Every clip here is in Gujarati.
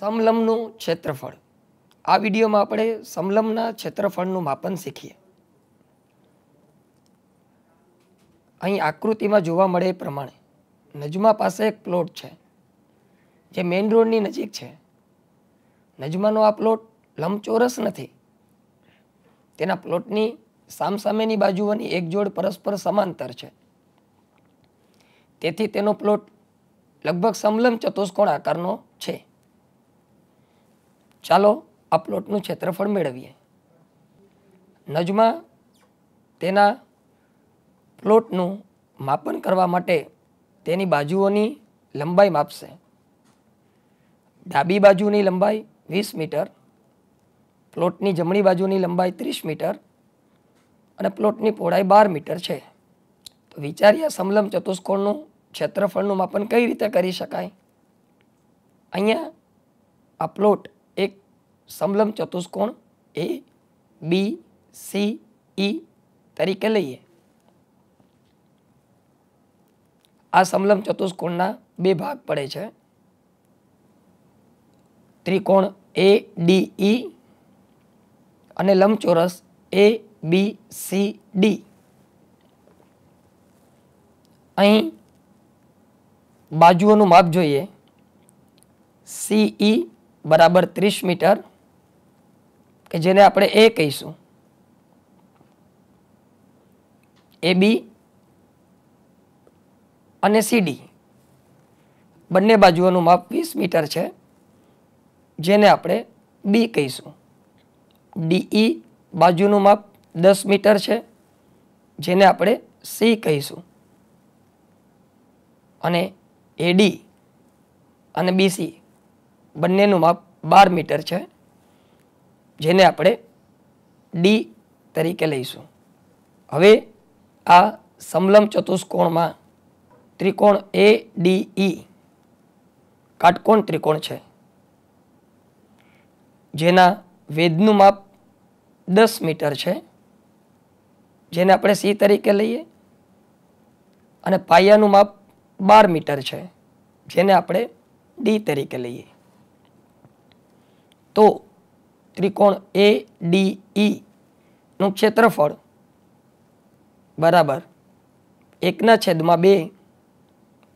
સમલમનું ક્ષેત્રફળ આ વિડીયોમાં આપણે સમલમના ક્ષેત્રફળનું માપન શીખીએ અહીં આકૃતિમાં જોવા મળે એ પ્રમાણે નજમા પાસે એક પ્લોટ છે જે મેઇન રોડની નજીક છે નજમાનો આ પ્લોટ લંબચોરસ નથી તેના પ્લોટની સામસામેની બાજુઓની એક જોડ પરસ્પર સમાંતર છે તેથી તેનો પ્લોટ લગભગ સમલમ ચતુષ્કોણ આકારનો છે ચાલો આ પ્લોટનું ક્ષેત્રફળ મેળવીએ નજમાં તેના પ્લોટનું માપન કરવા માટે તેની બાજુઓની લંબાઈ માપશે ડાબી બાજુની લંબાઈ વીસ મીટર પ્લોટની જમણી બાજુની લંબાઈ ત્રીસ મીટર અને પ્લોટની પહોળાઈ બાર મીટર છે તો વિચારીએ સમલમ ચતુષ્કોણનું ક્ષેત્રફળનું માપન કઈ રીતે કરી શકાય અહીંયા આ પ્લોટ એક સમલંબ ચતુષ્કોણ એ બી સી ઈ તરીકે લઈએ આ સમલંબ ચતુષ્કોણના બે ભાગ પડે છે ત્રિકોણ એ ડી ઈ અને લંબચોરસ એ બી સી ડી અહીં બાજુઓનું માપ જોઈએ સીઈ બરાબર ત્રીસ મીટર કે જેને આપણે એ કહીશું એ બી અને સીડી બંને બાજુઓનું માપ વીસ મીટર છે જેને આપણે બી કહીશું ડીઈ બાજુનું માપ દસ મીટર છે જેને આપણે સી કહીશું અને એડી અને બીસી બંનેનું માપ બાર મીટર છે જેને આપણે ડી તરીકે લઈશું હવે આ સમલમ ચતુષ્કોણમાં ત્રિકોણ એ ડી ઈ કાટકોણ ત્રિકોણ છે જેના વેદનું માપ દસ મીટર છે જેને આપણે સી તરીકે લઈએ અને પાયાનું માપ બાર મીટર છે જેને આપણે ડી તરીકે લઈએ તો ત્રિકોણ એ ડી ઈ નું ક્ષેત્રફળ બરાબર એકના છેદમાં બે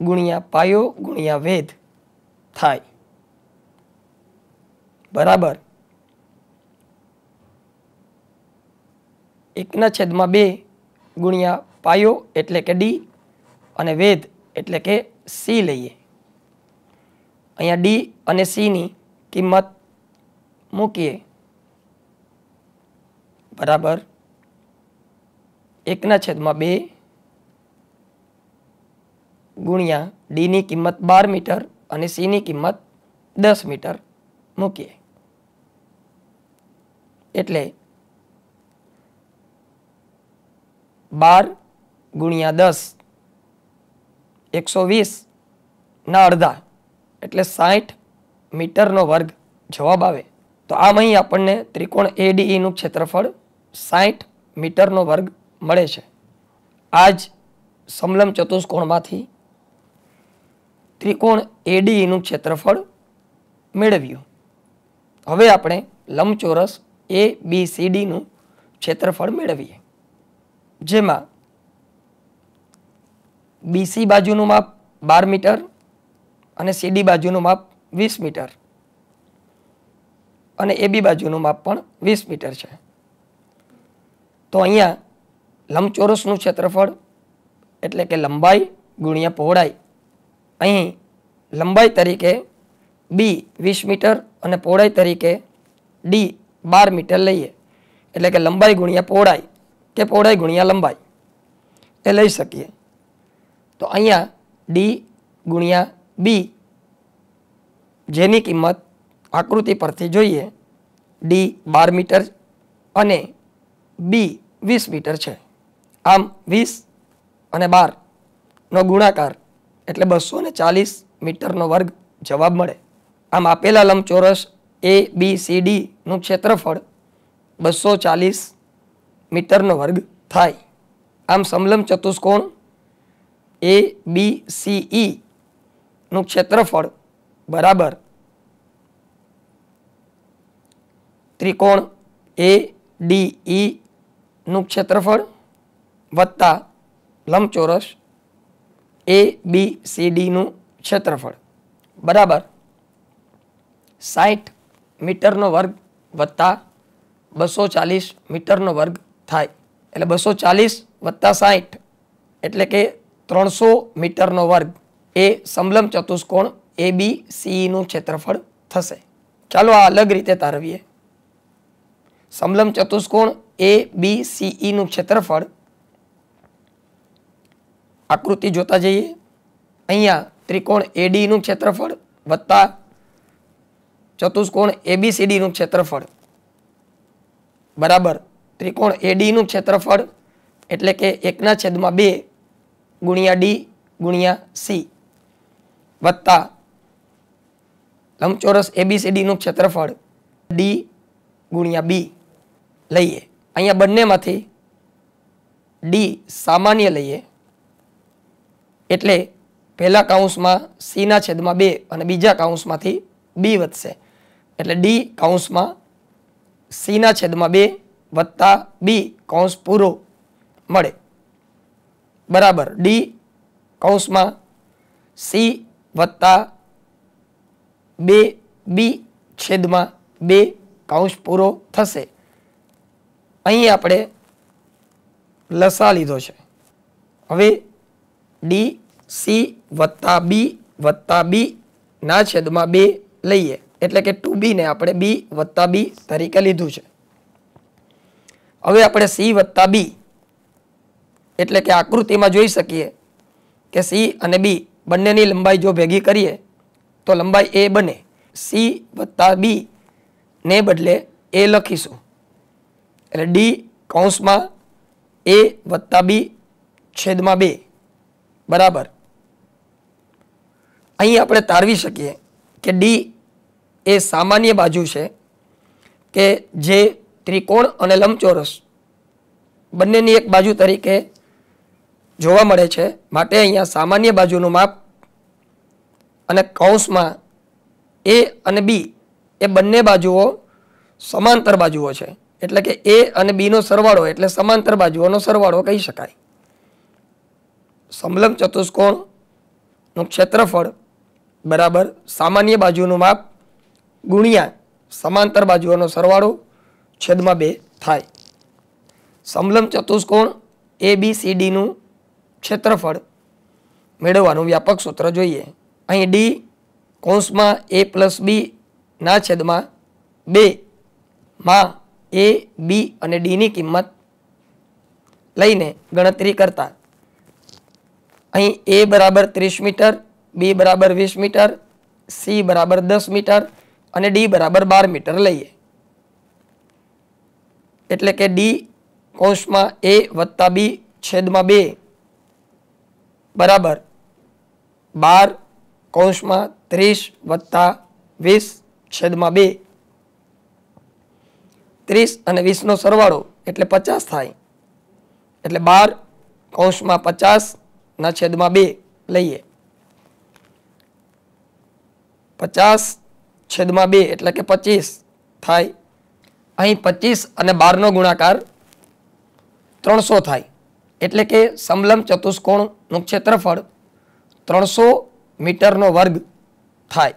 ગુણ્યા પાયો ગુણ્યા વેધ થાય બરાબર એકના છેદમાં બે ગુણ્યા પાયો એટલે કે ડી અને વેધ એટલે કે સી લઈએ અહીંયા ડી અને સીની કિંમત મૂકીએ બરાબર એકના છેદમાં બે ગુણ્યા ડીની કિંમત બાર મીટર અને સીની કિંમત દસ મીટર મૂકીએ એટલે બાર ગુણ્યા દસ એકસો વીસના અડધા એટલે સાઠ મીટરનો વર્ગ જવાબ આવે તો આમ અહીં આપણને ત્રિકોણ એડીઈનું e ક્ષેત્રફળ સાહીઠ મીટરનો વર્ગ મળે છે આ જ સમલમ ચતુષ્કોણમાંથી ત્રિકોણ એડીઈનું e ક્ષેત્રફળ મેળવ્યું હવે આપણે લંબચોરસ એ બી સી ડીનું ક્ષેત્રફળ મેળવીએ જેમાં બીસી બાજુનું માપ બાર મીટર અને સીડી બાજુનું માપ વીસ મીટર અને એ બી બાજુનું માપ પણ વીસ મીટર છે તો અહીંયા લંબચોરસનું ક્ષેત્રફળ એટલે કે લંબાઈ ગુણ્યા પહોળાઈ અહીં લંબાઈ તરીકે બી વીસ મીટર અને પહોળાઈ તરીકે ડી બાર મીટર લઈએ એટલે કે લંબાઈ ગુણ્યા પહોળાઈ કે પહોળાઈ ગુણ્યા લંબાઈ એ લઈ શકીએ તો અહીંયા ડી ગુણ્યા બી જેની કિંમત આકૃતિ પરથી જોઈએ ડી બાર મીટર અને બી વીસ મીટર છે આમ વીસ અને બારનો ગુણાકાર એટલે બસો ને ચાલીસ મીટરનો વર્ગ જવાબ મળે આમ આપેલા લંબચોરસ એ બી સી ડીનું ક્ષેત્રફળ બસો ચાલીસ મીટરનો વર્ગ થાય આમ સમલમ ચતુષ્કોણ એ બી સી ઈનું e ક્ષેત્રફળ બરાબર ત્રિકોણ એ ડી ઈ નું ક્ષેત્રફળ વત્તા લંબચોરસ એ બી સી ડીનું ક્ષેત્રફળ બરાબર સાઠ મીટરનો વર્ગ વત્તા બસો ચાલીસ મીટરનો વર્ગ થાય એટલે બસો ચાલીસ વત્તા સાઠ એટલે કે ત્રણસો મીટરનો વર્ગ એ સમલમ ચતુષ્કોણ એ બી સીનું ક્ષેત્રફળ થશે ચાલો આ અલગ રીતે તારવીએ સમલંબ ચતુષ્કોણ એ બી સીઈ નું ક્ષેત્રફળ આકૃતિ જોતા જઈએ અહીંયા ત્રિકોણ એડી નું ક્ષેત્રફળ વત્તા ચતુષ્કોણ એબીસીડી નું ક્ષેત્રફળ બરાબર ત્રિકોણ એડી નું ક્ષેત્રફળ એટલે કે એકના છેદમાં બે ગુણ્યા ડી ગુણ્યા સી વત્તા લંબચોરસ એબીસીડીનું ક્ષેત્રફળ ડી ગુણ્યા બી લઈએ અહીંયા બંનેમાંથી ડી સામાન્ય લઈએ એટલે પહેલા કાઉન્સમાં સીના છેદમાં બે અને બીજા કાઉન્સમાંથી બી વધશે એટલે ડી કાઉન્સમાં સીના છેદમાં બે વત્તા બી કૌંસ પૂરો મળે બરાબર ડી કૌંસમાં સી વત્તા બે બી છેદમાં બે કૌંસ પૂરો થશે અહીં આપણે લસા લીધો છે હવે ડી સી વત્તા બી વત્તા બી ના છેદમાં બે લઈએ એટલે કે ટુ બીને આપણે બી વત્તા બી તરીકે લીધું છે હવે આપણે સી વત્તા બી એટલે કે આકૃતિમાં જોઈ શકીએ કે સી અને બી બંનેની લંબાઈ જો ભેગી કરીએ તો લંબાઈ એ બને સી વત્તા બીને બદલે એ લખીશું એટલે ડી કૌંસમાં એ વત્તા બી છેદમાં બે બરાબર અહીં આપણે તારવી શકીએ કે ડી એ સામાન્ય બાજુ છે કે જે ત્રિકોણ અને લંબચોરસ બંનેની એક બાજુ તરીકે જોવા મળે છે માટે અહીંયા સામાન્ય બાજુનું માપ અને કૌંસમાં એ અને બી એ બંને બાજુઓ સમાંતર બાજુઓ છે એટલે કે એ અને બીનો સરવાળો એટલે સમાંતર બાજુઓનો સરવાળો કહી શકાય સમલંબ ચતુષ્કોણનું ક્ષેત્રફળ બરાબર સામાન્ય બાજુનું માપ ગુણ્યા સમાંતર બાજુઓનો સરવાળો છેદમાં બે થાય સમલંબ ચતુષ્કોણ એ બી સી ડીનું ક્ષેત્રફળ મેળવવાનું વ્યાપક સૂત્ર જોઈએ અહીં ડી કૌંસમાં એ પ્લસ બીના છેદમાં બે માં એ બી અને ડીની કિંમત લઈને ગણતરી કરતા અહીં એ બરાબર ત્રીસ મીટર બી બરાબર વીસ મીટર સી બરાબર દસ મીટર અને ડી બરાબર બાર મીટર લઈએ એટલે કે ડી કૌંસમાં એ વત્તા બી છેદમાં બે બરાબર બાર કૌંસમાં ત્રીસ વત્તા વીસ છેદમાં બે ત્રીસ અને વીસનો સરવાળો એટલે પચાસ થાય એટલે બાર કૌંસમાં પચાસના છેદમાં બે લઈએ પચાસ છેદમાં બે એટલે કે પચીસ થાય અહીં પચીસ અને બારનો ગુણાકાર ત્રણસો થાય એટલે કે સમલમ ચતુષ્કોણનું ક્ષેત્રફળ ત્રણસો મીટરનો વર્ગ થાય